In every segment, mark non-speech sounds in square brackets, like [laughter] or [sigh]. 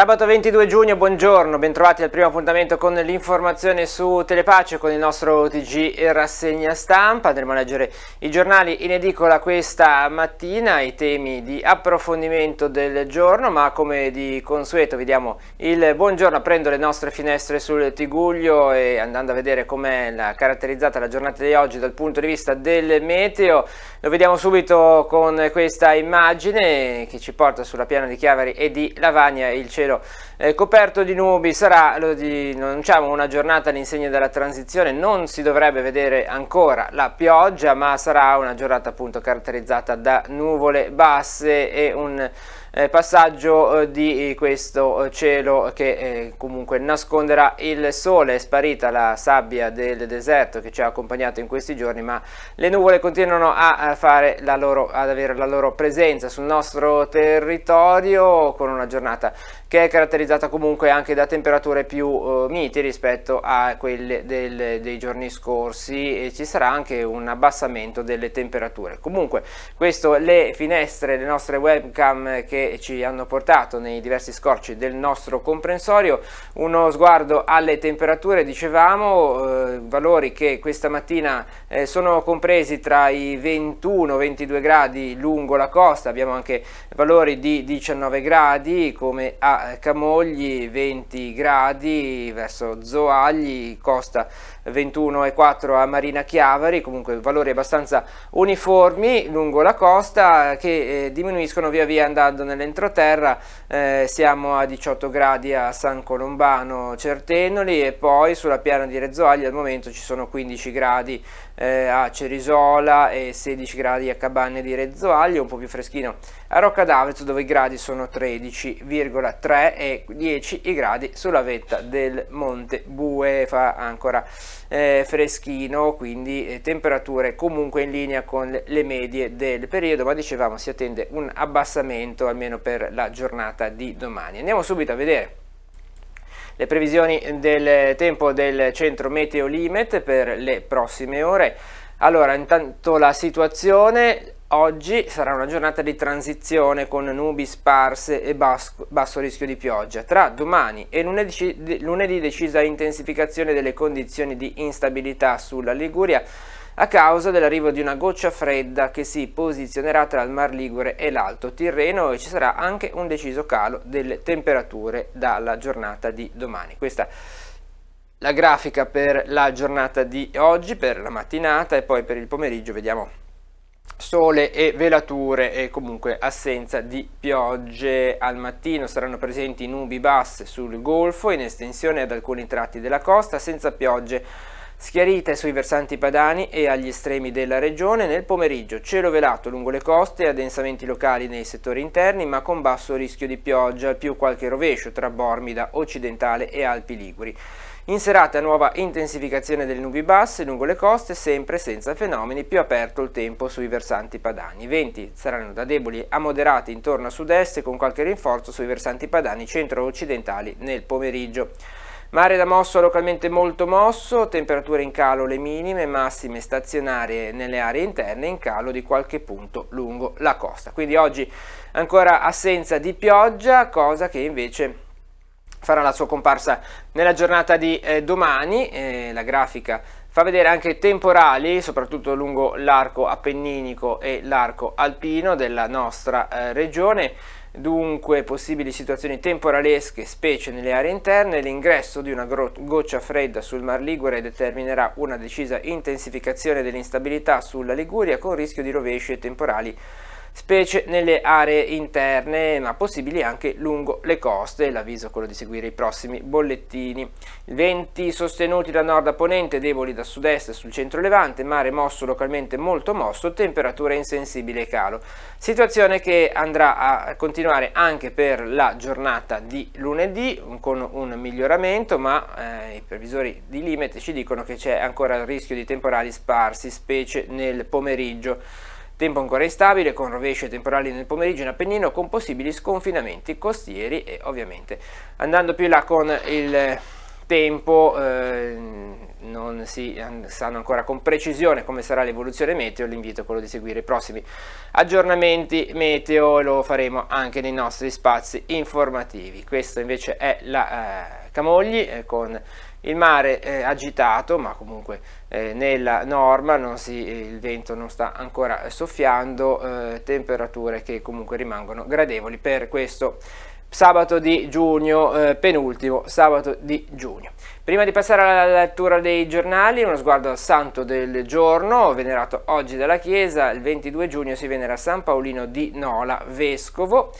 Sabato 22 giugno, buongiorno, bentrovati al primo appuntamento con l'informazione su Telepace con il nostro TG e rassegna stampa. Andremo a leggere i giornali in edicola questa mattina, i temi di approfondimento del giorno, ma come di consueto vi diamo il buongiorno aprendo le nostre finestre sul Tiguglio e andando a vedere com'è caratterizzata la giornata di oggi dal punto di vista del meteo. Lo vediamo subito con questa immagine che ci porta sulla piana di Chiavari e di Lavagna il cielo cielo eh, coperto di nubi, sarà di, diciamo, una giornata all'insegna della transizione, non si dovrebbe vedere ancora la pioggia ma sarà una giornata appunto caratterizzata da nuvole basse e un eh, passaggio eh, di eh, questo cielo che comunque nasconderà il sole, è sparita la sabbia del deserto che ci ha accompagnato in questi giorni, ma le nuvole continuano a fare la loro, ad avere la loro presenza sul nostro territorio con una giornata che è caratterizzata comunque anche da temperature più miti rispetto a quelle del, dei giorni scorsi e ci sarà anche un abbassamento delle temperature. Comunque questo le finestre, le nostre webcam che che ci hanno portato nei diversi scorci del nostro comprensorio. Uno sguardo alle temperature, dicevamo, eh, valori che questa mattina eh, sono compresi tra i 21-22 gradi lungo la costa, abbiamo anche valori di 19 gradi come a Camogli, 20 gradi verso Zoagli, costa 21,4 a Marina Chiavari, comunque valori abbastanza uniformi lungo la costa che eh, diminuiscono via via andando nell'entroterra, eh, siamo a 18 gradi a San Colombano Certenoli e poi sulla piana di Rezzoaglia al momento ci sono 15 gradi eh, a Cerisola e 16 gradi a Cabanne di Rezzoaglio, un po' più freschino a Rocca d'Avezzo dove i gradi sono 13,3 e 10 i gradi sulla vetta del Monte Bue, fa ancora eh, freschino, quindi eh, temperature comunque in linea con le medie del periodo, ma dicevamo si attende un abbassamento almeno per la giornata di domani. Andiamo subito a vedere le previsioni del tempo del centro Meteo Limet per le prossime ore. Allora, intanto la situazione oggi sarà una giornata di transizione con nubi sparse e basso, basso rischio di pioggia. Tra domani e lunedì, lunedì decisa intensificazione delle condizioni di instabilità sulla Liguria a causa dell'arrivo di una goccia fredda che si posizionerà tra il Mar Ligure e l'Alto Tirreno e ci sarà anche un deciso calo delle temperature dalla giornata di domani. Questa la grafica per la giornata di oggi, per la mattinata e poi per il pomeriggio vediamo sole e velature e comunque assenza di piogge al mattino saranno presenti nubi basse sul golfo in estensione ad alcuni tratti della costa senza piogge Schiarite sui versanti padani e agli estremi della regione nel pomeriggio, cielo velato lungo le coste e addensamenti locali nei settori interni ma con basso rischio di pioggia, più qualche rovescio tra Bormida, Occidentale e Alpi Liguri. In serata nuova intensificazione delle nubi basse lungo le coste, sempre senza fenomeni, più aperto il tempo sui versanti padani. I venti saranno da deboli a moderati intorno a sud-est con qualche rinforzo sui versanti padani centro-occidentali nel pomeriggio. Mare da mosso localmente molto mosso, temperature in calo le minime, massime stazionarie nelle aree interne, in calo di qualche punto lungo la costa. Quindi oggi ancora assenza di pioggia, cosa che invece farà la sua comparsa nella giornata di eh, domani. Eh, la grafica fa vedere anche temporali, soprattutto lungo l'arco appenninico e l'arco alpino della nostra eh, regione dunque possibili situazioni temporalesche, specie nelle aree interne, l'ingresso di una goccia fredda sul Mar Ligure determinerà una decisa intensificazione dell'instabilità sulla Liguria con rischio di rovesce temporali specie nelle aree interne, ma possibili anche lungo le coste. L'avviso è quello di seguire i prossimi bollettini. Venti sostenuti da nord a ponente, deboli da sud-est sul centro levante, mare mosso localmente molto mosso, temperatura insensibile calo. Situazione che andrà a continuare anche per la giornata di lunedì con un miglioramento, ma eh, i previsori di limite ci dicono che c'è ancora il rischio di temporali sparsi, specie nel pomeriggio. Tempo ancora instabile con rovesce temporali nel pomeriggio in Appennino con possibili sconfinamenti costieri e ovviamente andando più in là con il tempo eh, non si sanno ancora con precisione come sarà l'evoluzione meteo l'invito è quello di seguire i prossimi aggiornamenti meteo e lo faremo anche nei nostri spazi informativi questa invece è la eh, Camogli eh, con il mare è eh, agitato, ma comunque eh, nella norma si, eh, il vento non sta ancora eh, soffiando, eh, temperature che comunque rimangono gradevoli per questo sabato di giugno, eh, penultimo sabato di giugno. Prima di passare alla lettura dei giornali, uno sguardo al santo del giorno, venerato oggi dalla Chiesa, il 22 giugno si venera San Paolino di Nola, vescovo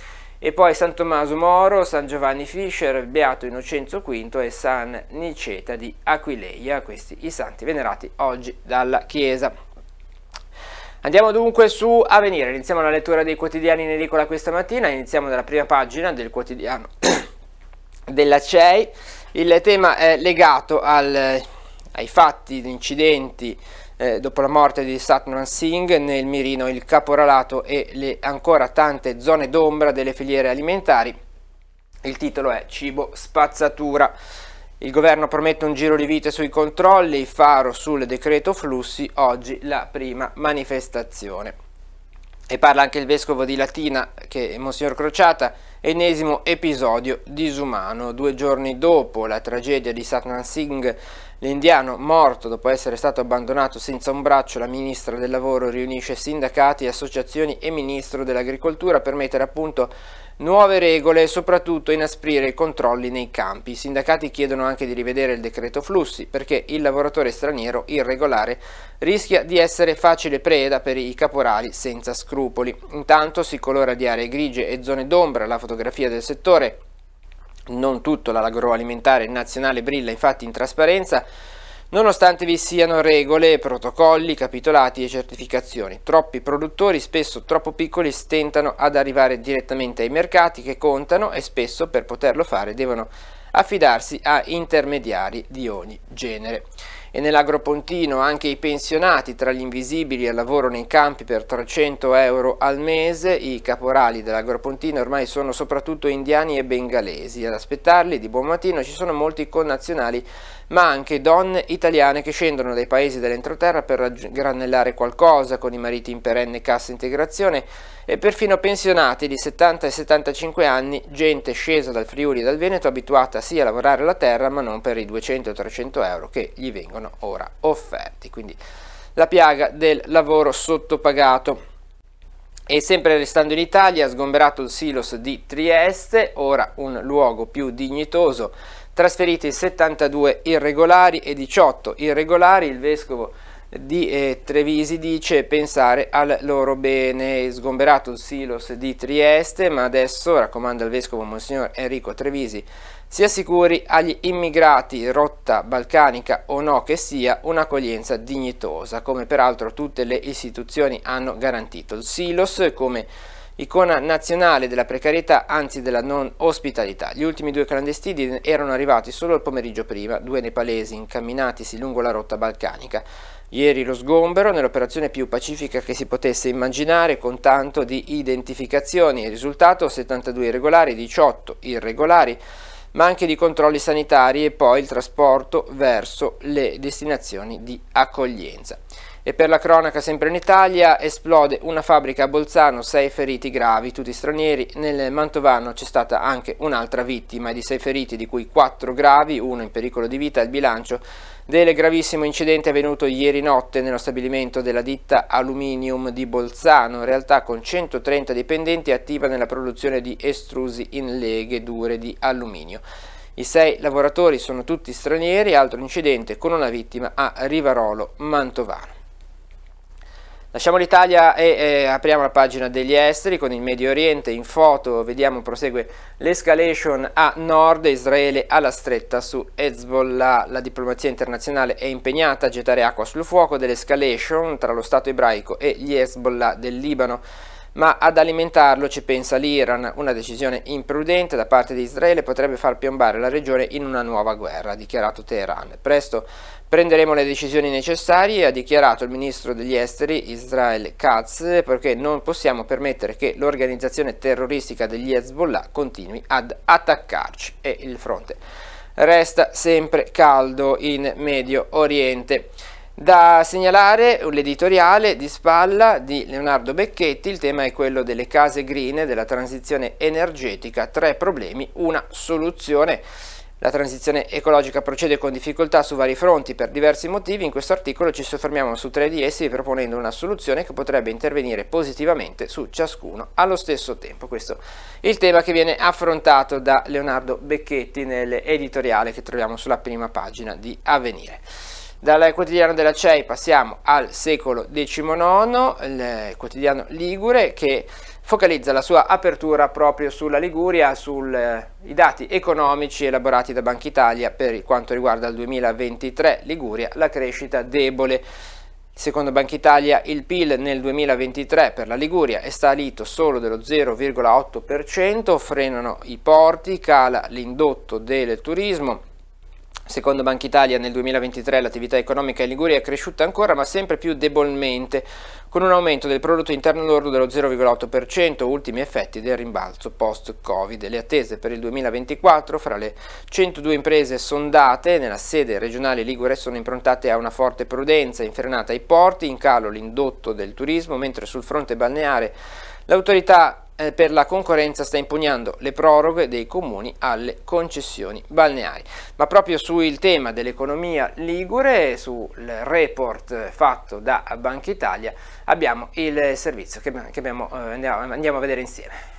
e poi San Tommaso Moro, San Giovanni Fischer, Beato Innocenzo V e San Niceta di Aquileia, questi i santi venerati oggi dalla Chiesa. Andiamo dunque su Avenire, iniziamo la lettura dei quotidiani in edicola questa mattina, iniziamo dalla prima pagina del quotidiano [coughs] della CEI, il tema è legato al, ai fatti, agli incidenti eh, dopo la morte di Satnam Singh nel mirino il caporalato e le ancora tante zone d'ombra delle filiere alimentari. Il titolo è Cibo spazzatura. Il governo promette un giro di vite sui controlli, faro sul decreto flussi, oggi la prima manifestazione. E parla anche il vescovo di Latina, che è Monsignor Crociata, ennesimo episodio disumano. Due giorni dopo la tragedia di Satnam Singh L'indiano, morto dopo essere stato abbandonato senza un braccio, la ministra del lavoro riunisce sindacati, associazioni e ministro dell'agricoltura per mettere a punto nuove regole e soprattutto inasprire i controlli nei campi. I sindacati chiedono anche di rivedere il decreto flussi perché il lavoratore straniero irregolare rischia di essere facile preda per i caporali senza scrupoli. Intanto si colora di aree grigie e zone d'ombra la fotografia del settore non tutto l'agroalimentare nazionale brilla infatti in trasparenza, nonostante vi siano regole, protocolli, capitolati e certificazioni. Troppi produttori, spesso troppo piccoli, stentano ad arrivare direttamente ai mercati che contano e spesso per poterlo fare devono affidarsi a intermediari di ogni genere. E nell'agropontino anche i pensionati tra gli invisibili al lavoro nei campi per 300 euro al mese, i caporali dell'agropontino ormai sono soprattutto indiani e bengalesi, ad aspettarli di buon mattino ci sono molti connazionali ma anche donne italiane che scendono dai paesi dell'entroterra per granellare qualcosa con i mariti in perenne cassa integrazione e perfino pensionati di 70 e 75 anni, gente scesa dal Friuli e dal Veneto abituata sì a lavorare la terra ma non per i 200 o 300 euro che gli vengono ora offerti. Quindi la piaga del lavoro sottopagato. E sempre restando in Italia, ha sgomberato il silos di Trieste, ora un luogo più dignitoso, trasferiti 72 irregolari e 18 irregolari, il vescovo di eh, Trevisi dice pensare al loro bene, sgomberato il silos di Trieste, ma adesso raccomanda il vescovo Monsignor Enrico Trevisi, si assicuri agli immigrati, rotta balcanica o no che sia, un'accoglienza dignitosa, come peraltro tutte le istituzioni hanno garantito. Il silos, come icona nazionale della precarietà, anzi della non ospitalità. Gli ultimi due clandestini erano arrivati solo il pomeriggio prima, due nepalesi incamminatisi lungo la rotta balcanica. Ieri lo sgombero, nell'operazione più pacifica che si potesse immaginare, con tanto di identificazioni. Il risultato 72 irregolari, 18 irregolari, ma anche di controlli sanitari e poi il trasporto verso le destinazioni di accoglienza. E per la cronaca, sempre in Italia, esplode una fabbrica a Bolzano, sei feriti gravi, tutti stranieri. Nel Mantovano c'è stata anche un'altra vittima di sei feriti, di cui quattro gravi, uno in pericolo di vita. Il bilancio del gravissimo incidente avvenuto ieri notte nello stabilimento della ditta Aluminium di Bolzano, in realtà con 130 dipendenti attiva nella produzione di estrusi in leghe dure di alluminio. I sei lavoratori sono tutti stranieri, altro incidente con una vittima a Rivarolo, Mantovano. Lasciamo l'Italia e eh, apriamo la pagina degli esteri con il Medio Oriente in foto, vediamo prosegue l'escalation a nord, Israele alla stretta su Hezbollah, la diplomazia internazionale è impegnata a gettare acqua sul fuoco dell'escalation tra lo Stato ebraico e gli Hezbollah del Libano ma ad alimentarlo ci pensa l'Iran. Una decisione imprudente da parte di Israele potrebbe far piombare la regione in una nuova guerra, ha dichiarato Teheran. Presto prenderemo le decisioni necessarie, ha dichiarato il ministro degli esteri Israel Katz, perché non possiamo permettere che l'organizzazione terroristica degli Hezbollah continui ad attaccarci e il fronte resta sempre caldo in Medio Oriente. Da segnalare l'editoriale di spalla di Leonardo Becchetti, il tema è quello delle case green, della transizione energetica, tre problemi, una soluzione. La transizione ecologica procede con difficoltà su vari fronti per diversi motivi, in questo articolo ci soffermiamo su tre di essi proponendo una soluzione che potrebbe intervenire positivamente su ciascuno allo stesso tempo. Questo è il tema che viene affrontato da Leonardo Becchetti nell'editoriale che troviamo sulla prima pagina di Avvenire. Dal quotidiano della CEI passiamo al secolo XIX, il quotidiano Ligure che focalizza la sua apertura proprio sulla Liguria, sui eh, dati economici elaborati da Banca Italia per quanto riguarda il 2023 Liguria, la crescita debole. Secondo Banca Italia il PIL nel 2023 per la Liguria è salito solo dello 0,8%, frenano i porti, cala l'indotto del turismo, Secondo Banca Italia nel 2023 l'attività economica in Liguria è cresciuta ancora ma sempre più debolmente, con un aumento del prodotto interno lordo dello 0,8%, ultimi effetti del rimbalzo post-Covid. Le attese per il 2024 fra le 102 imprese sondate nella sede regionale Ligure sono improntate a una forte prudenza, infrenata ai porti, in calo l'indotto del turismo, mentre sul fronte balneare l'autorità eh, per la concorrenza sta impugnando le proroghe dei comuni alle concessioni balneari. Ma proprio sul tema dell'economia ligure, sul report fatto da Banca Italia, abbiamo il servizio che, abbiamo, eh, andiamo a vedere insieme.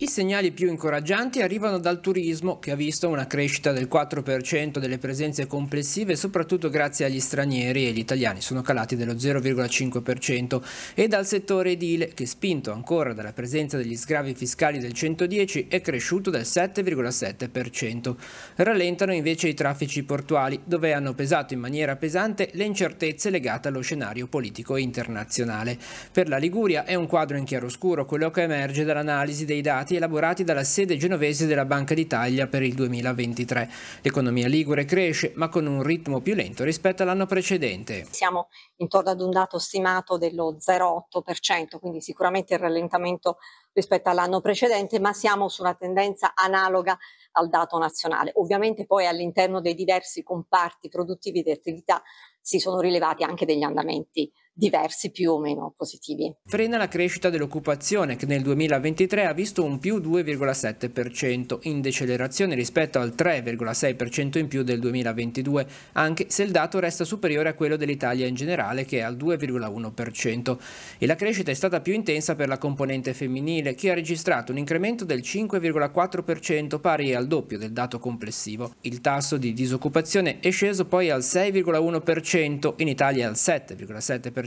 I segnali più incoraggianti arrivano dal turismo, che ha visto una crescita del 4% delle presenze complessive, soprattutto grazie agli stranieri e gli italiani sono calati dello 0,5%, e dal settore edile, che spinto ancora dalla presenza degli sgravi fiscali del 110 è cresciuto del 7,7%. Rallentano invece i traffici portuali, dove hanno pesato in maniera pesante le incertezze legate allo scenario politico internazionale. Per la Liguria è un quadro in chiaroscuro quello che emerge dall'analisi dei dati dati elaborati dalla sede genovese della Banca d'Italia per il 2023. L'economia ligure cresce, ma con un ritmo più lento rispetto all'anno precedente. Siamo intorno ad un dato stimato dello 0,8%, quindi sicuramente il rallentamento rispetto all'anno precedente, ma siamo su una tendenza analoga al dato nazionale. Ovviamente poi all'interno dei diversi comparti produttivi di attività si sono rilevati anche degli andamenti diversi più o meno positivi. Frena la crescita dell'occupazione che nel 2023 ha visto un più 2,7% in decelerazione rispetto al 3,6% in più del 2022, anche se il dato resta superiore a quello dell'Italia in generale che è al 2,1% e la crescita è stata più intensa per la componente femminile che ha registrato un incremento del 5,4% pari al doppio del dato complessivo. Il tasso di disoccupazione è sceso poi al 6,1%, in Italia al 7,7%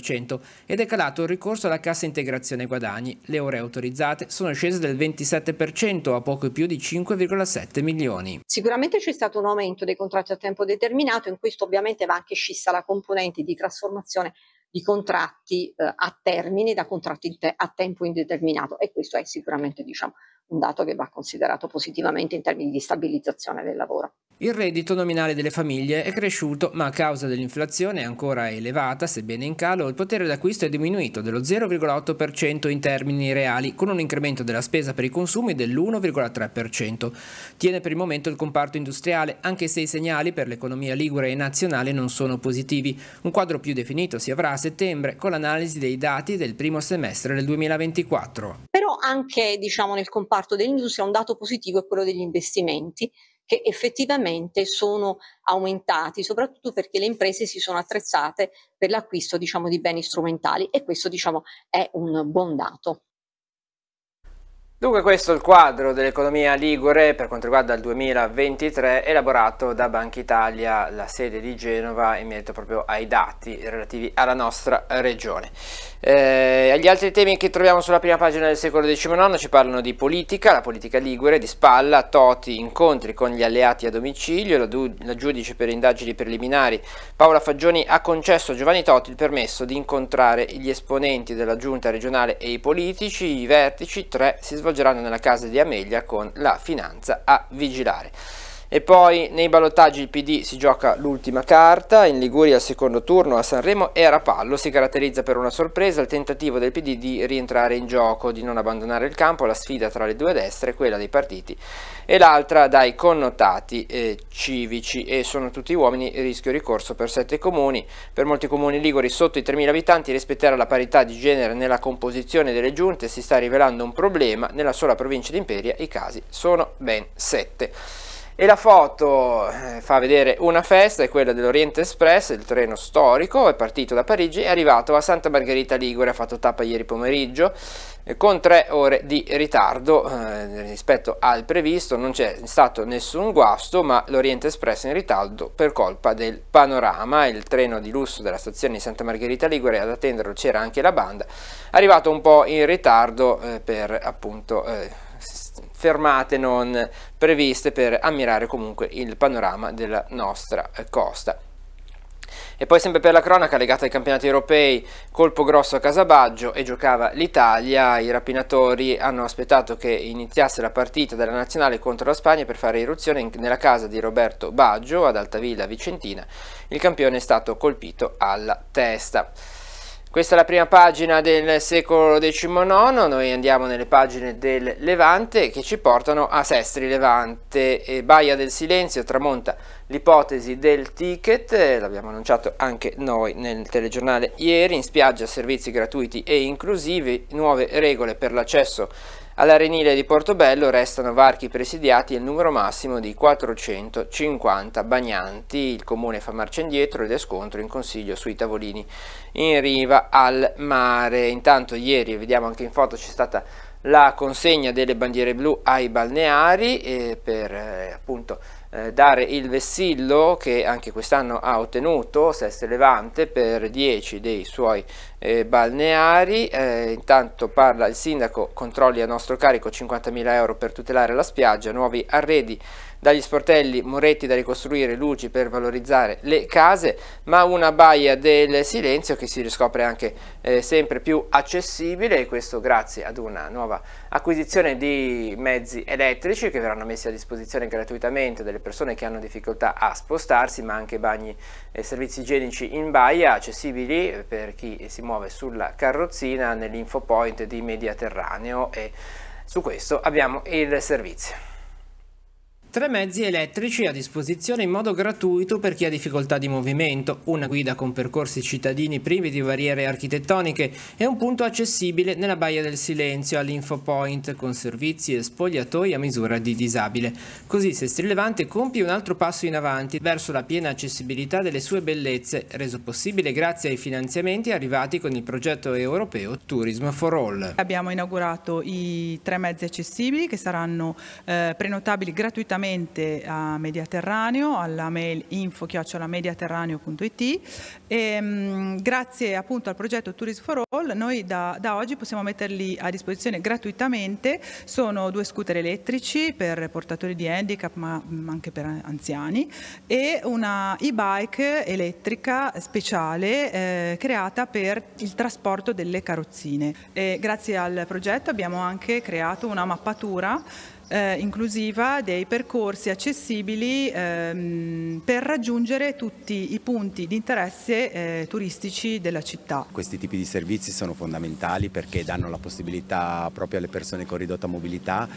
ed è calato il ricorso alla cassa integrazione guadagni. Le ore autorizzate sono scese del 27% a poco più di 5,7 milioni. Sicuramente c'è stato un aumento dei contratti a tempo determinato, in questo ovviamente va anche scissa la componente di trasformazione di contratti eh, a termine da contratti te a tempo indeterminato e questo è sicuramente diciamo, un dato che va considerato positivamente in termini di stabilizzazione del lavoro. Il reddito nominale delle famiglie è cresciuto, ma a causa dell'inflazione ancora elevata, sebbene in calo, il potere d'acquisto è diminuito dello 0,8% in termini reali, con un incremento della spesa per i consumi dell'1,3%. Tiene per il momento il comparto industriale, anche se i segnali per l'economia ligure e nazionale non sono positivi. Un quadro più definito si avrà a settembre con l'analisi dei dati del primo semestre del 2024. Però anche diciamo, nel comparto comparto dell'industria un dato positivo è quello degli investimenti che effettivamente sono aumentati, soprattutto perché le imprese si sono attrezzate per l'acquisto diciamo, di beni strumentali e questo diciamo, è un buon dato. Dunque questo è il quadro dell'economia ligure per quanto riguarda il 2023 elaborato da Banca Italia, la sede di Genova, in merito proprio ai dati relativi alla nostra regione. Eh, gli altri temi che troviamo sulla prima pagina del secolo XIX ci parlano di politica, la politica ligure, di spalla, Toti, incontri con gli alleati a domicilio, la, la giudice per indagini preliminari Paola Faggioni ha concesso a Giovanni Toti il permesso di incontrare gli esponenti della giunta regionale e i politici, i vertici, tre si svolgono svolgeranno nella casa di Amelia con la finanza a vigilare. E poi nei ballottaggi il PD si gioca l'ultima carta, in Liguria al secondo turno a Sanremo e a Rapallo si caratterizza per una sorpresa il tentativo del PD di rientrare in gioco, di non abbandonare il campo, la sfida tra le due destre, quella dei partiti e l'altra dai connotati eh, civici e sono tutti uomini rischio ricorso per sette comuni, per molti comuni liguri sotto i 3.000 abitanti rispettare la parità di genere nella composizione delle giunte si sta rivelando un problema, nella sola provincia di Imperia i casi sono ben sette e la foto eh, fa vedere una festa, è quella dell'Oriente Express, il treno storico, è partito da Parigi, è arrivato a Santa Margherita Ligure, ha fatto tappa ieri pomeriggio eh, con tre ore di ritardo eh, rispetto al previsto, non c'è stato nessun guasto ma l'Oriente Express è in ritardo per colpa del panorama, il treno di lusso della stazione di Santa Margherita Ligure ad attenderlo c'era anche la banda, è arrivato un po' in ritardo eh, per appunto... Eh, fermate non previste per ammirare comunque il panorama della nostra costa. E poi sempre per la cronaca legata ai campionati europei, colpo grosso a Casabaggio e giocava l'Italia, i rapinatori hanno aspettato che iniziasse la partita della nazionale contro la Spagna per fare irruzione nella casa di Roberto Baggio ad Altavilla Vicentina, il campione è stato colpito alla testa. Questa è la prima pagina del secolo XIX, noi andiamo nelle pagine del Levante che ci portano a Sestri Levante, e Baia del Silenzio tramonta l'ipotesi del ticket, l'abbiamo annunciato anche noi nel telegiornale ieri, in spiaggia servizi gratuiti e inclusivi, nuove regole per l'accesso All'Arenile di Portobello restano varchi presidiati il numero massimo di 450 bagnanti. Il comune fa marcia indietro ed è scontro in consiglio sui tavolini in riva al mare. Intanto ieri, vediamo anche in foto, c'è stata la consegna delle bandiere blu ai balneari eh, per eh, appunto eh, dare il vessillo che anche quest'anno ha ottenuto Seste Levante per 10 dei suoi eh, balneari, eh, intanto parla il sindaco, controlli a nostro carico 50.000 euro per tutelare la spiaggia, nuovi arredi dagli sportelli, muretti da ricostruire, luci per valorizzare le case, ma una baia del silenzio che si riscopre anche eh, sempre più accessibile e questo grazie ad una nuova acquisizione di mezzi elettrici che verranno messi a disposizione gratuitamente delle persone che hanno difficoltà a spostarsi, ma anche bagni e servizi igienici in baia accessibili per chi si muove sulla carrozzina nell'infopoint di Mediaterraneo e su questo abbiamo il servizio. Tre mezzi elettrici a disposizione in modo gratuito per chi ha difficoltà di movimento, una guida con percorsi cittadini privi di barriere architettoniche e un punto accessibile nella Baia del Silenzio all'Infopoint con servizi e spogliatoi a misura di disabile. Così Sestri Levante compie un altro passo in avanti verso la piena accessibilità delle sue bellezze, reso possibile grazie ai finanziamenti arrivati con il progetto europeo Tourism for All. Abbiamo inaugurato i tre mezzi accessibili che saranno eh, prenotabili gratuitamente direttamente a Mediaterraneo, alla mail info-mediaterraneo.it e ehm, grazie appunto al progetto Tourism for All noi da, da, oggi possiamo metterli a disposizione gratuitamente, sono due scooter elettrici per portatori di handicap ma mm, anche per anziani e una e-bike elettrica speciale eh, creata per il trasporto delle carrozzine. E grazie al progetto abbiamo anche creato una mappatura eh, inclusiva dei percorsi accessibili ehm, per raggiungere tutti i punti di interesse eh, turistici della città. Questi tipi di servizi sono fondamentali perché danno la possibilità proprio alle persone con ridotta mobilità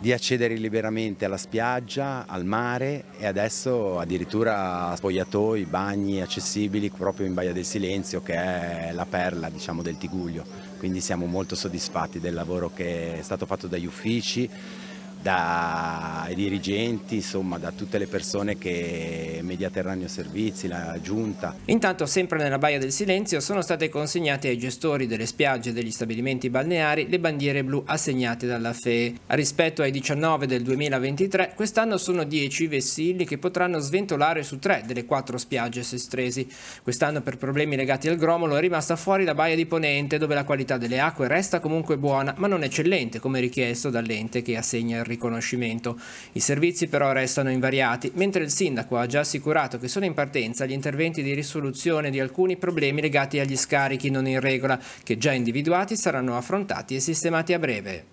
di accedere liberamente alla spiaggia, al mare e adesso addirittura a spogliatoi, bagni accessibili proprio in Baia del Silenzio che è la perla diciamo, del Tiguglio. Quindi siamo molto soddisfatti del lavoro che è stato fatto dagli uffici dai dirigenti, insomma da tutte le persone che Mediaterraneo Servizi, la Giunta. Intanto sempre nella Baia del Silenzio sono state consegnate ai gestori delle spiagge e degli stabilimenti balneari le bandiere blu assegnate dalla FEE. Rispetto ai 19 del 2023 quest'anno sono 10 i vessilli che potranno sventolare su 3 delle 4 spiagge sestresi. Quest'anno per problemi legati al gromolo è rimasta fuori la Baia di Ponente dove la qualità delle acque resta comunque buona ma non eccellente come richiesto dall'ente che assegna il riconoscimento. I servizi però restano invariati, mentre il sindaco ha già assicurato che sono in partenza gli interventi di risoluzione di alcuni problemi legati agli scarichi non in regola, che già individuati saranno affrontati e sistemati a breve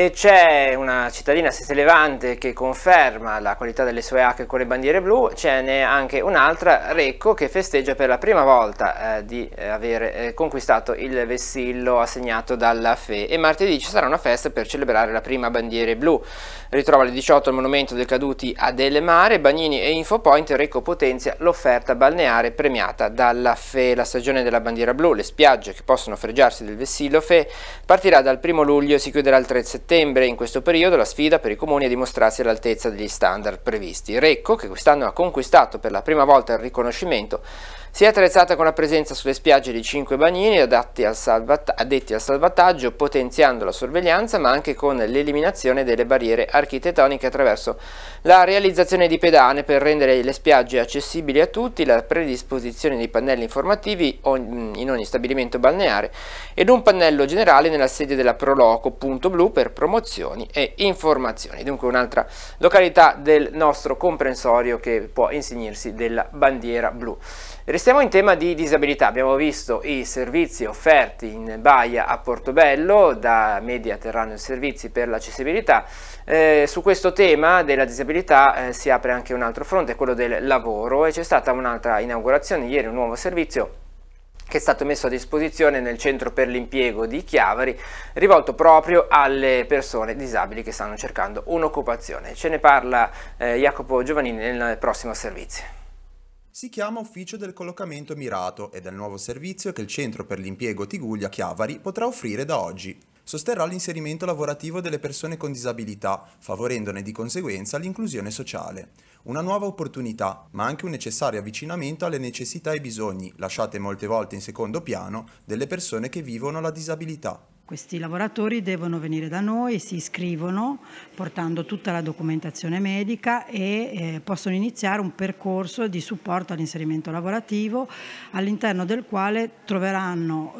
e c'è una cittadina Levante che conferma la qualità delle sue acque con le bandiere blu, ce n'è anche un'altra, Recco, che festeggia per la prima volta eh, di eh, aver eh, conquistato il vessillo assegnato dalla FE e martedì ci sarà una festa per celebrare la prima bandiere blu. Ritrova alle 18 il monumento dei caduti a Delle Mare, Bagnini e Infopoint, Recco potenzia l'offerta balneare premiata dalla FE. La stagione della bandiera blu, le spiagge che possono fregiarsi del vessillo FE, partirà dal 1 luglio e si chiuderà il 3 settembre settembre. In questo periodo la sfida per i comuni è dimostrarsi all'altezza degli standard previsti. Recco, che quest'anno ha conquistato per la prima volta il riconoscimento, si è attrezzata con la presenza sulle spiagge di 5 bagnini addetti al salvataggio, potenziando la sorveglianza ma anche con l'eliminazione delle barriere architettoniche attraverso la realizzazione di pedane per rendere le spiagge accessibili a tutti, la predisposizione di pannelli informativi in ogni stabilimento balneare ed un pannello generale nella sede della punto blu, per promozioni e informazioni. Dunque un'altra località del nostro comprensorio che può insignirsi della bandiera blu. Restiamo in tema di disabilità, abbiamo visto i servizi offerti in Baia a Portobello da Media Terraneo Servizi per l'accessibilità. Eh, su questo tema della disabilità eh, si apre anche un altro fronte, quello del lavoro e c'è stata un'altra inaugurazione ieri, un nuovo servizio che è stato messo a disposizione nel centro per l'impiego di Chiavari, rivolto proprio alle persone disabili che stanno cercando un'occupazione. Ce ne parla eh, Jacopo Giovannini nel prossimo servizio si chiama Ufficio del Collocamento Mirato ed è il nuovo servizio che il Centro per l'Impiego Tiguglia Chiavari potrà offrire da oggi. Sosterrà l'inserimento lavorativo delle persone con disabilità, favorendone di conseguenza l'inclusione sociale. Una nuova opportunità, ma anche un necessario avvicinamento alle necessità e bisogni, lasciate molte volte in secondo piano, delle persone che vivono la disabilità. Questi lavoratori devono venire da noi, si iscrivono portando tutta la documentazione medica e eh, possono iniziare un percorso di supporto all'inserimento lavorativo all'interno del quale troveranno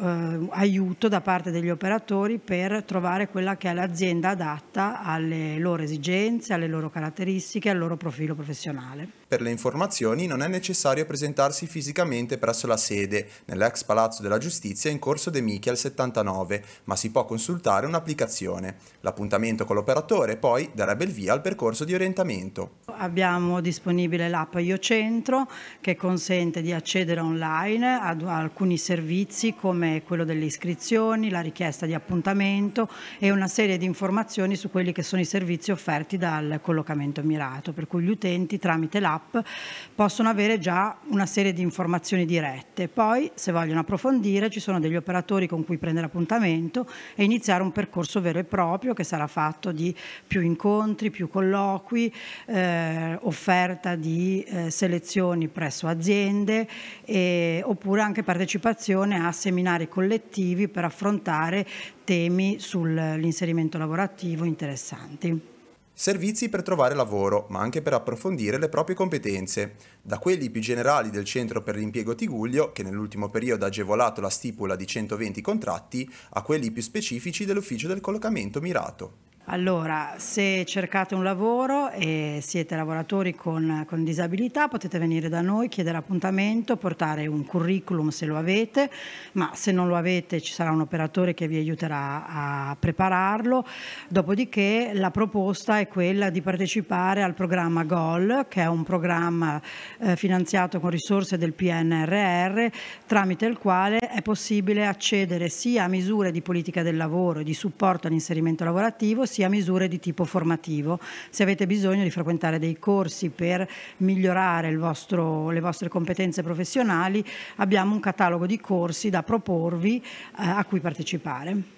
eh, aiuto da parte degli operatori per trovare quella che è l'azienda adatta alle loro esigenze, alle loro caratteristiche, al loro profilo professionale. Per le informazioni non è necessario presentarsi fisicamente presso la sede, nell'ex Palazzo della Giustizia in Corso De Michi al 79, ma si può consultare un'applicazione. L'appuntamento con l'operatore poi darebbe il via al percorso di orientamento. Abbiamo disponibile l'app Io Centro che consente di accedere online ad alcuni servizi come quello delle iscrizioni, la richiesta di appuntamento e una serie di informazioni su quelli che sono i servizi offerti dal collocamento mirato, per cui gli utenti tramite l'app app possono avere già una serie di informazioni dirette. Poi, se vogliono approfondire, ci sono degli operatori con cui prendere appuntamento e iniziare un percorso vero e proprio che sarà fatto di più incontri, più colloqui, eh, offerta di eh, selezioni presso aziende e, oppure anche partecipazione a seminari collettivi per affrontare temi sull'inserimento lavorativo interessanti servizi per trovare lavoro, ma anche per approfondire le proprie competenze, da quelli più generali del Centro per l'impiego Tiguglio, che nell'ultimo periodo ha agevolato la stipula di 120 contratti, a quelli più specifici dell'Ufficio del collocamento mirato. Allora, se cercate un lavoro e siete lavoratori con, con, disabilità potete venire da noi, chiedere appuntamento, portare un curriculum se lo avete, ma se non lo avete ci sarà un operatore che vi aiuterà a prepararlo. Dopodiché la proposta è quella di partecipare al programma GOL, che è un programma eh, finanziato con risorse del PNRR, tramite il quale è possibile accedere sia a misure di politica del lavoro e di supporto all'inserimento lavorativo, sia sia misure di tipo formativo. Se avete bisogno di frequentare dei corsi per migliorare vostro, le vostre competenze professionali, abbiamo un catalogo di corsi da proporvi eh, a cui partecipare.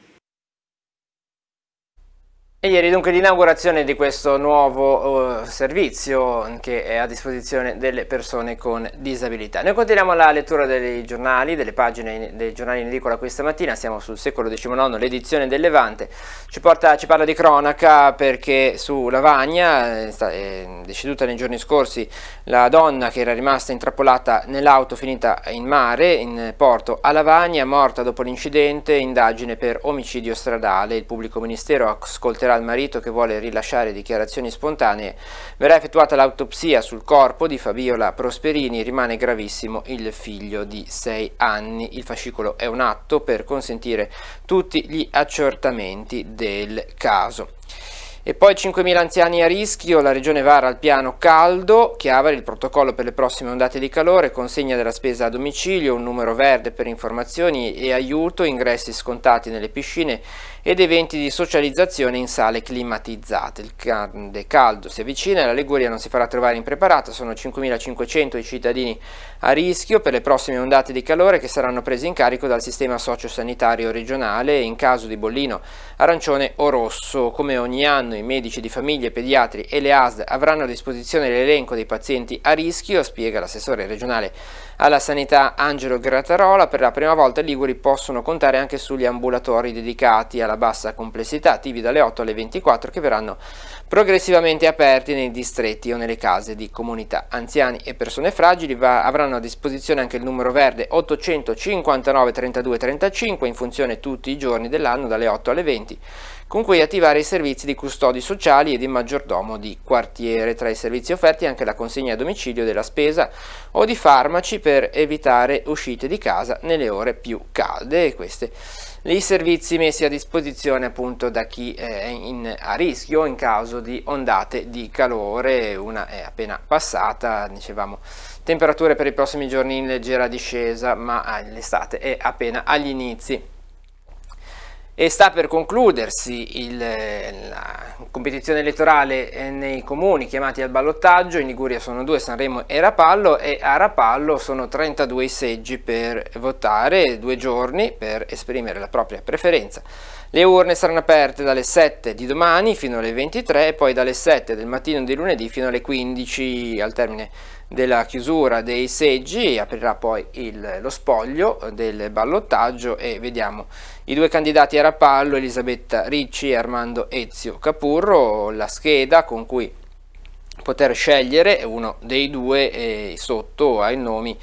E ieri dunque l'inaugurazione di questo nuovo uh, servizio che è a disposizione delle persone con disabilità. Noi continuiamo la lettura dei giornali, delle pagine dei giornali in edicola questa mattina, siamo sul secolo XIX, l'edizione del Levante, ci, porta, ci, parla di cronaca perché su Lavagna è, eh, è deceduta nei giorni scorsi la donna che era rimasta intrappolata nell'auto finita in mare, in porto a Lavagna, morta dopo l'incidente, indagine per omicidio stradale, il pubblico ministero ascolterà permetterà al marito che vuole rilasciare dichiarazioni spontanee, verrà effettuata l'autopsia sul corpo di Fabiola Prosperini, rimane gravissimo il figlio di 6 anni. Il fascicolo è un atto per consentire tutti gli accertamenti del caso. E poi 5.000 anziani a rischio, la regione Vara al piano caldo, Chiavari il protocollo per le prossime ondate di calore, consegna della spesa a domicilio, un numero verde per informazioni e aiuto, ingressi scontati nelle piscine ed eventi di socializzazione in sale climatizzate. Il grande caldo si avvicina, e la Liguria non si farà trovare impreparata, sono 5.500 i cittadini a rischio per le prossime ondate di calore che saranno prese in carico dal sistema sociosanitario regionale in caso di bollino arancione o rosso. Come ogni anno i medici di famiglia, i pediatri e le ASD avranno a disposizione l'elenco dei pazienti a rischio, spiega l'assessore regionale alla sanità Angelo Grattarola per la prima volta i Liguri possono contare anche sugli ambulatori dedicati alla bassa complessità, attivi dalle 8 alle 24 che verranno progressivamente aperti nei distretti o nelle case di comunità. Anziani e persone fragili va, avranno a disposizione anche il numero verde 859 32 35 in funzione tutti i giorni dell'anno dalle 8 alle 20 con cui attivare i servizi di custodi sociali e di maggiordomo di quartiere. Tra i servizi offerti anche la consegna a domicilio della spesa o di farmaci per evitare uscite di casa nelle ore più calde e questi i servizi messi a disposizione appunto da chi eh, è in, a rischio in caso di ondate di calore, una è appena passata, dicevamo temperature per i prossimi giorni in leggera discesa ma ah, l'estate è appena agli inizi e sta per concludersi il, eh, la competizione elettorale eh, nei comuni chiamati al ballottaggio, in Liguria sono due, Sanremo e Rapallo e a Rapallo sono 32 i seggi per votare, due giorni per esprimere la propria preferenza. Le urne saranno aperte dalle 7 di domani fino alle 23 e poi dalle 7 del mattino di lunedì fino alle 15 al termine della chiusura dei seggi, aprirà poi il, lo spoglio del ballottaggio e vediamo i due candidati a Rapallo, Elisabetta Ricci e Armando Ezio Capurro, la scheda con cui poter scegliere uno dei due e sotto ai nomi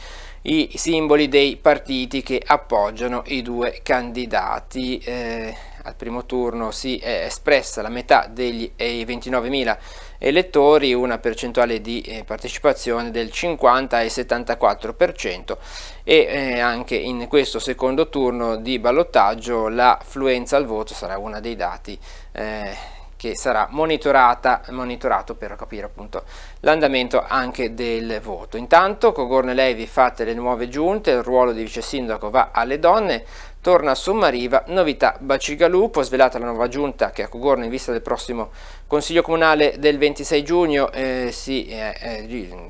i simboli dei partiti che appoggiano i due candidati. Eh, al primo turno si è espressa la metà degli 29.000 eh, elettori una percentuale di eh, partecipazione del 50 e 74% e eh, anche in questo secondo turno di ballottaggio l'affluenza al voto sarà uno dei dati eh, che sarà monitorato per capire appunto l'andamento anche del voto. Intanto Cogorno e Levi fatte le nuove giunte, il ruolo di vice sindaco va alle donne, torna a Sommariva, novità Bacigalupo, svelata la nuova giunta che a Cugorno in vista del prossimo Consiglio Comunale del 26 giugno eh, si è, è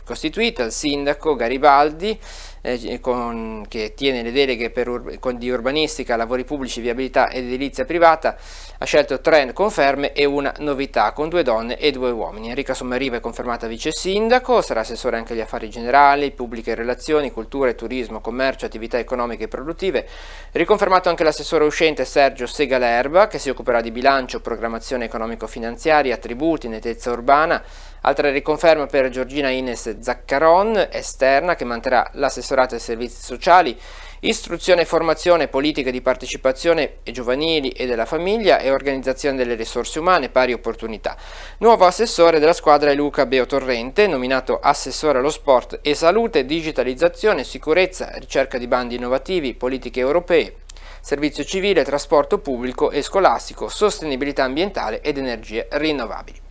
costituita, il sindaco Garibaldi eh, con, che tiene le deleghe ur, con, di urbanistica, lavori pubblici, viabilità ed edilizia privata ha scelto tre conferme e una novità con due donne e due uomini. Enrica Sommariva è confermata vice sindaco, sarà assessore anche agli affari generali, pubbliche relazioni, cultura e turismo, commercio, attività economiche e produttive. Riconfermato anche l'assessore uscente Sergio Segalerba che si occuperà di bilancio, programmazione economico-finanziaria, attributi, nettezza urbana. Altra riconferma per Giorgina Ines Zaccaron, esterna, che manterrà l'assessorato ai servizi sociali Istruzione e formazione, politiche di partecipazione e giovanili e della famiglia e organizzazione delle risorse umane, pari opportunità. Nuovo assessore della squadra è Luca Beotorrente, nominato assessore allo sport e salute, digitalizzazione, sicurezza, ricerca di bandi innovativi, politiche europee, servizio civile, trasporto pubblico e scolastico, sostenibilità ambientale ed energie rinnovabili.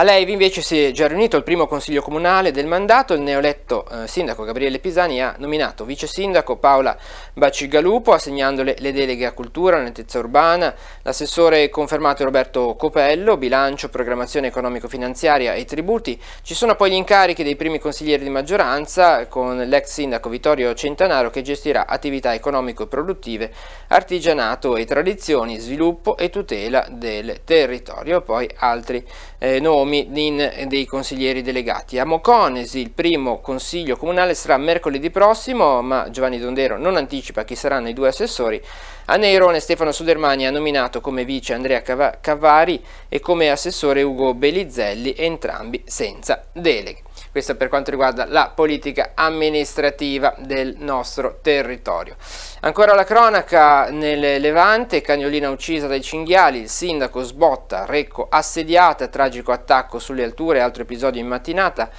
A Levi invece si è già riunito il primo consiglio comunale del mandato, il neoletto eh, sindaco Gabriele Pisani ha nominato vice sindaco Paola Bacigalupo assegnandole le deleghe a cultura, nettezza urbana, l'assessore confermato Roberto Copello, bilancio, programmazione economico-finanziaria e tributi. Ci sono poi gli incarichi dei primi consiglieri di maggioranza con l'ex sindaco Vittorio Centanaro che gestirà attività economico produttive, artigianato e tradizioni, sviluppo e tutela del territorio, poi altri eh, nomi in, dei consiglieri delegati. A Moconesi il primo consiglio comunale sarà mercoledì prossimo, ma Giovanni Dondero non anticipa chi saranno i due assessori. A Nerone Stefano Sudermani ha nominato come vice Andrea Cavari e come assessore Ugo Belizzelli, entrambi senza delega questo per quanto riguarda la politica amministrativa del nostro territorio. Ancora la cronaca nel Levante, cagnolina uccisa dai cinghiali, il sindaco sbotta, Recco assediata, tragico attacco sulle alture, altro episodio in mattinata.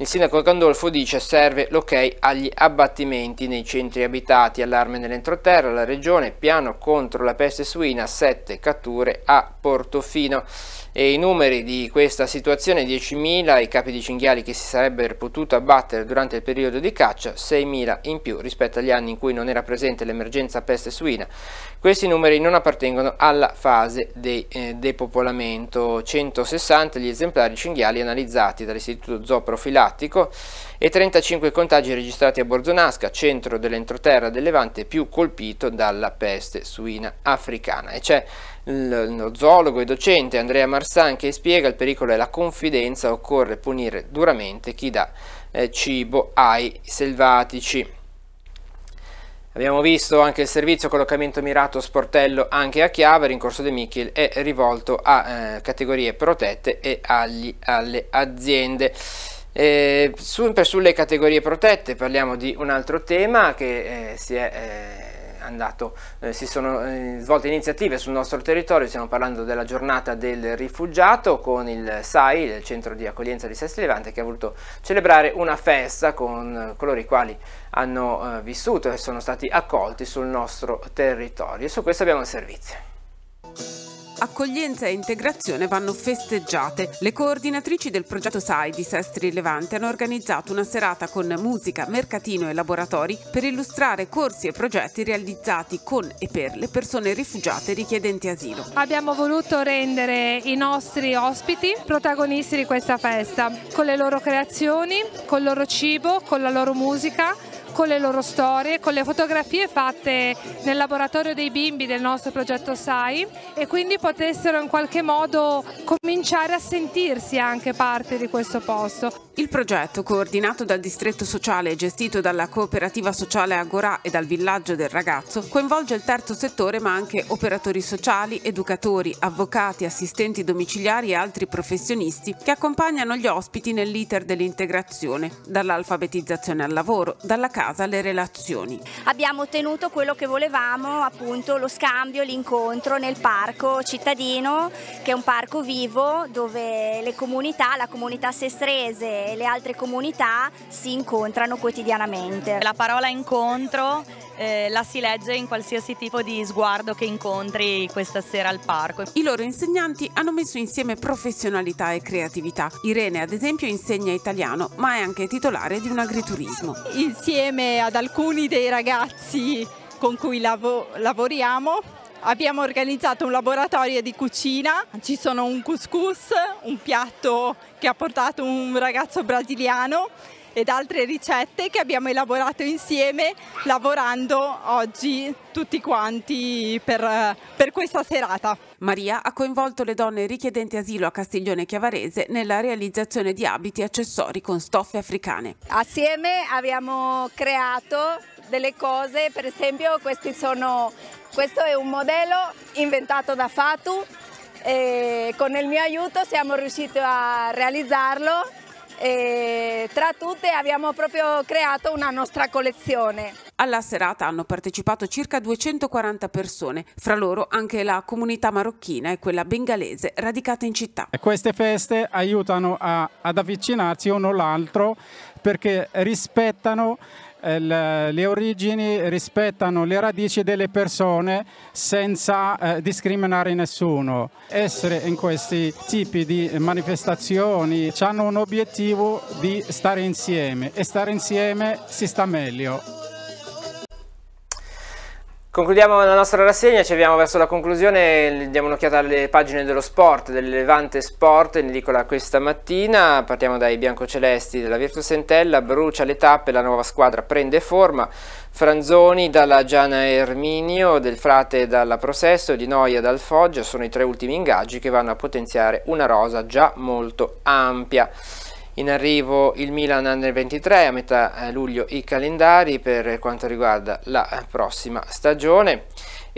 Il sindaco Gandolfo dice serve l'ok agli abbattimenti nei centri abitati, allarme nell'entroterra, la regione, piano contro la peste suina, sette catture a Portofino e i numeri di questa situazione 10.000 i capi di cinghiali che si sarebbero potuto abbattere durante il periodo di caccia 6.000 in più rispetto agli anni in cui non era presente l'emergenza peste suina questi numeri non appartengono alla fase di eh, depopolamento 160 gli esemplari cinghiali analizzati dall'istituto zooprofilattico e 35 contagi registrati a Borzonasca, centro dell'entroterra del Levante più colpito dalla peste suina africana. E c'è lo zoologo e docente Andrea Marsan che spiega il pericolo è la confidenza, occorre punire duramente chi dà eh, cibo ai selvatici. Abbiamo visto anche il servizio collocamento mirato sportello anche a Chiavari in Corso De Michel è rivolto a eh, categorie protette e agli, alle aziende. E eh, sempre sulle categorie protette parliamo di un altro tema che eh, si è... Eh, Andato, eh, si sono eh, svolte iniziative sul nostro territorio, stiamo parlando della giornata del rifugiato con il SAI, il centro di accoglienza di Sesti Levante, che ha voluto celebrare una festa con coloro i quali hanno eh, vissuto e sono stati accolti sul nostro territorio. E su questo abbiamo il servizio accoglienza e integrazione vanno festeggiate. Le coordinatrici del progetto SAI di Sestri Levante hanno organizzato una serata con musica, mercatino e laboratori per illustrare corsi e progetti realizzati con e per le persone rifugiate richiedenti asilo. Abbiamo voluto rendere i nostri ospiti protagonisti di questa festa, con le loro creazioni, col loro cibo, con la loro musica con le loro storie, con le fotografie fatte nel laboratorio dei bimbi del nostro progetto SAI e quindi potessero in qualche modo cominciare a sentirsi anche parte di questo posto. Il progetto, coordinato dal distretto sociale e gestito dalla cooperativa sociale Agorà e dal villaggio del ragazzo, coinvolge il terzo settore ma anche operatori sociali, educatori, avvocati, assistenti domiciliari e altri professionisti che accompagnano gli ospiti nell'iter dell'integrazione, dall'alfabetizzazione al lavoro, dalla casa dedicata alle relazioni. Abbiamo ottenuto quello che volevamo, appunto lo scambio, l'incontro nel parco cittadino, che è un parco vivo dove le comunità, la comunità sestrese e le altre comunità si incontrano quotidianamente. La parola incontro eh, la si legge in qualsiasi tipo di sguardo che incontri questa sera al parco. I loro insegnanti hanno messo insieme professionalità e creatività. Irene, ad esempio, insegna italiano, ma è anche titolare di un agriturismo. Insieme ad alcuni dei ragazzi con cui lav lavoriamo, abbiamo organizzato un laboratorio di cucina, ci sono un couscous, un piatto che ha portato un ragazzo brasiliano ed altre ricette che abbiamo elaborato insieme lavorando oggi tutti quanti per, per questa serata. Maria ha coinvolto le donne richiedenti asilo a Castiglione Chiavarese nella realizzazione di abiti e accessori con stoffe africane. Assieme abbiamo creato delle cose, per esempio sono, questo è un modello inventato da Fatu e con il mio aiuto siamo riusciti a realizzarlo e tra tutte abbiamo proprio creato una nostra collezione. Alla serata hanno partecipato circa 240 persone, fra loro anche la comunità marocchina e quella bengalese radicata in città. Queste feste aiutano a, ad avvicinarsi uno all'altro perché rispettano eh, le origini rispettano le radici delle persone senza eh, discriminare nessuno. Essere in questi tipi di manifestazioni hanno un obiettivo di stare insieme e stare insieme si sta meglio. Concludiamo la nostra rassegna, ci avviamo verso la conclusione, diamo un'occhiata alle pagine dello sport, del Levante Sport in edicola questa mattina, partiamo dai biancocelesti della Virtus Sentella, brucia le tappe, la nuova squadra prende forma, Franzoni dalla Giana Erminio, Del Frate dalla Processo, Di Noia dal Foggia, sono i tre ultimi ingaggi che vanno a potenziare una rosa già molto ampia. In arrivo il Milan Under 23 a metà eh, luglio i calendari per quanto riguarda la prossima stagione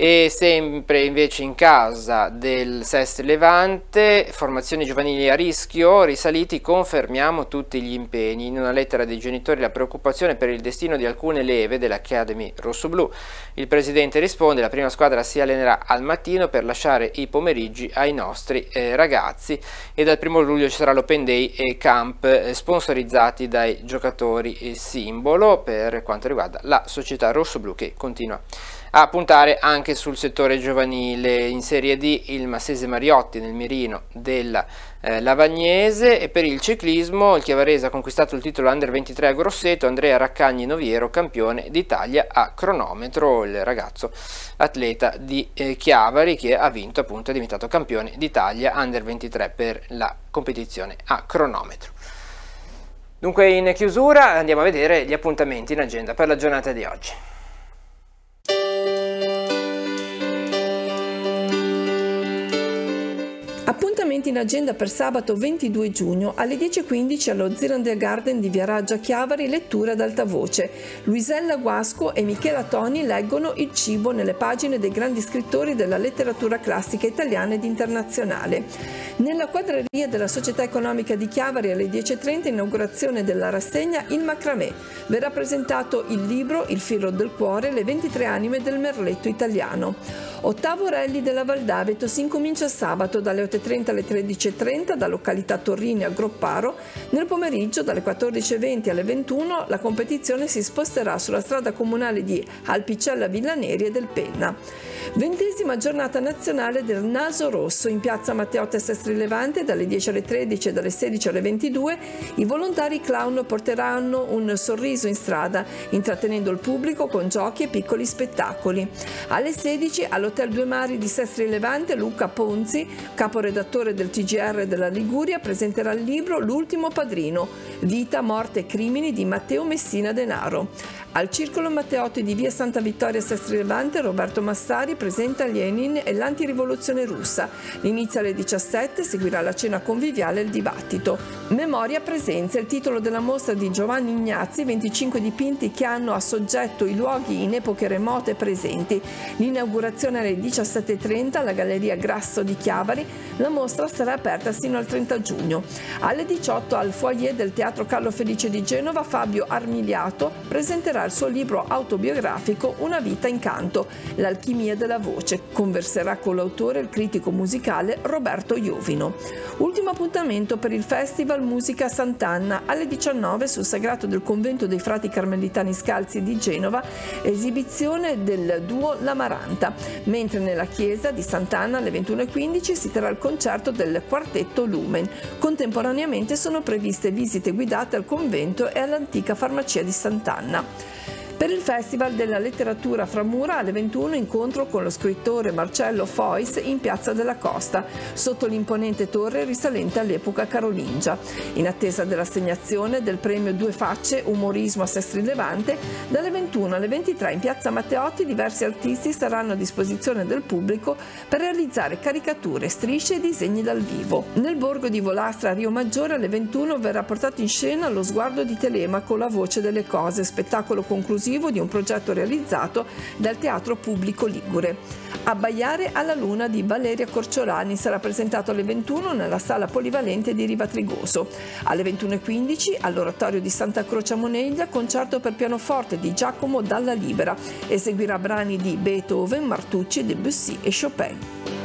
e sempre invece in casa del Sest Levante, formazioni giovanili a rischio, risaliti confermiamo tutti gli impegni. In una lettera dei genitori la preoccupazione per il destino di alcune leve dell'Academy Rossoblu. Il presidente risponde la prima squadra si allenerà al mattino per lasciare i pomeriggi ai nostri eh, ragazzi e dal primo luglio ci sarà l'Open Day e Camp eh, sponsorizzati dai giocatori e eh, simbolo per quanto riguarda la società rossoblu che continua a puntare anche sul settore giovanile. In Serie D il Massese Mariotti nel mirino della eh, Lavagnese e per il ciclismo il Chiavarese ha conquistato il titolo Under 23 a Grosseto, Andrea Raccagni Noviero campione d'Italia a cronometro, il ragazzo atleta di eh, Chiavari che ha vinto appunto è diventato campione d'Italia Under 23 per la competizione a cronometro. Dunque in chiusura andiamo a vedere gli appuntamenti in agenda per la giornata di oggi. Appuntamenti in agenda per sabato 22 giugno alle 10.15 allo Zirander Garden di Viaraggia Chiavari lettura ad alta voce. Luisella Guasco e Michela Toni leggono Il cibo nelle pagine dei grandi scrittori della letteratura classica italiana ed internazionale. Nella quadreria della Società Economica di Chiavari alle 10.30 inaugurazione della rassegna Il Macramè. Verrà presentato il libro Il filo del cuore, le 23 anime del merletto italiano. Ottavo rally della Valdaveto si incomincia sabato dalle 8.30 alle 13.30 da località Torrini a Gropparo. Nel pomeriggio dalle 14.20 alle 21 la competizione si sposterà sulla strada comunale di Alpicella Villaneri e del Penna. Ventesima giornata nazionale del Naso Rosso in piazza Matteotta Sestri Levante dalle 10 alle 13 e dalle 16 alle 22 i volontari clown porteranno un sorriso in strada intrattenendo il pubblico con giochi e piccoli spettacoli. Alle 16 allo all'Hotel Due Mari di Sestri Levante, Luca Ponzi, caporedattore del TGR della Liguria, presenterà il libro L'ultimo padrino, vita, morte e crimini di Matteo Messina Denaro. Al Circolo Matteotti di via Santa Vittoria Sestri Levante, Roberto Massari presenta Lenin e l'antirivoluzione russa. Inizia alle 17, seguirà la cena conviviale e il dibattito. Memoria presenza è il titolo della mostra di Giovanni Ignazzi, 25 dipinti che hanno a soggetto i luoghi in epoche remote presenti. L'inaugurazione alle 17.30 alla Galleria Grasso di Chiavari. La mostra sarà aperta sino al 30 giugno. Alle 18 al foyer del Teatro Carlo Felice di Genova Fabio Armiliato presenterà pubblicherà il suo libro autobiografico Una vita in canto, l'alchimia della voce. Converserà con l'autore il critico musicale Roberto Iovino. Ultimo appuntamento per il Festival Musica Sant'Anna alle 19 sul sagrato del convento dei frati carmelitani scalzi di Genova, esibizione del duo L'Amaranta, mentre nella chiesa di Sant'Anna alle 21.15 si terrà il concerto del quartetto Lumen. Contemporaneamente sono previste visite guidate al convento e all'antica farmacia di Sant'Anna. Per il Festival della Letteratura Framura alle 21 incontro con lo scrittore Marcello Fois in Piazza della Costa, sotto l'imponente torre risalente all'epoca carolingia. In attesa dell'assegnazione del premio Due Facce Umorismo a Sestri Levante, dalle 21 alle 23 in Piazza Matteotti diversi artisti saranno a disposizione del pubblico per realizzare caricature, strisce e disegni dal vivo. Nel borgo di Volastra a Rio Maggiore alle 21 verrà portato in scena lo sguardo di Telemaco, la voce delle cose, spettacolo conclusivo conclusivo di un progetto realizzato dal Teatro Pubblico Ligure. Abbaiare alla luna di Valeria Corciolani sarà presentato alle 21 nella sala polivalente di Riva Trigoso. Alle 21.15 all'oratorio di Santa Croce a Moneglia concerto per pianoforte di Giacomo Dalla Libera. Eseguirà brani di Beethoven, Martucci, Debussy e Chopin.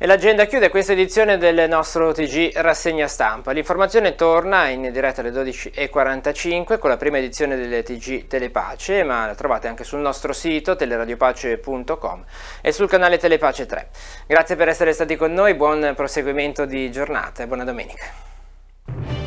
E l'agenda chiude questa edizione del nostro TG Rassegna Stampa. L'informazione torna in diretta alle 12.45 con la prima edizione del TG Telepace, ma la trovate anche sul nostro sito teleradiopace.com e sul canale Telepace 3. Grazie per essere stati con noi, buon proseguimento di giornata e buona domenica.